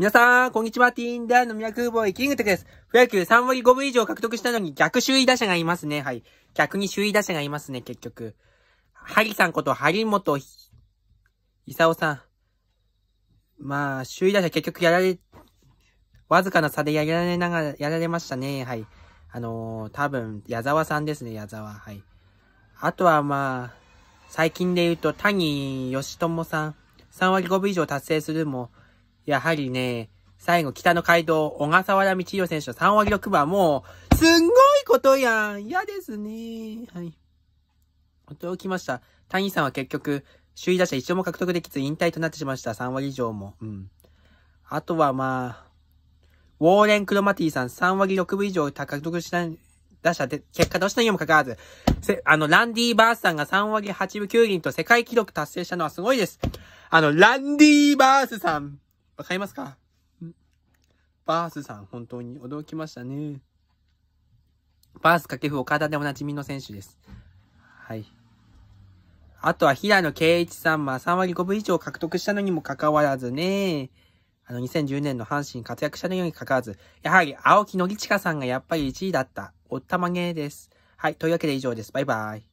皆さん、こんにちは。ティーンダーのミラクーボーイ、キングテクです。プ野球3割5分以上獲得したのに逆周囲打者がいますね。はい。逆に周囲打者がいますね、結局。ハリさんこと、ハリモト、イサオさん。まあ、周囲打者結局やられ、わずかな差でやられながら、やられましたね。はい。あのー、多分、矢沢さんですね、矢沢。はい。あとはまあ、最近で言うと、谷義友さん。3割5分以上達成するも、やはりね、最後、北の街道、小笠原道洋選手の3割6番、もう、すんごいことやん嫌ですね。はい。驚きました。谷さんは結局、首位打者一度も獲得できず引退となってしまいました。3割以上も。うん。あとはまあ、ウォーレン・クロマティさん3割6分以上獲得しない、打者で、結果どうしたにもかかわらず、せ、あの、ランディ・バースさんが3割8分9厘と世界記録達成したのはすごいです。あの、ランディ・バースさん。わかりますかバースさん、本当に驚きましたね。バース掛布、岡田でおなじみの選手です。はい。あとは、平野圭一さん、まあ、3割5分以上獲得したのにもかかわらずね、あの、2010年の阪神活躍したのにかかわらず、やはり、青木のりちかさんがやっぱり1位だった。おったまげです。はい。というわけで以上です。バイバイ。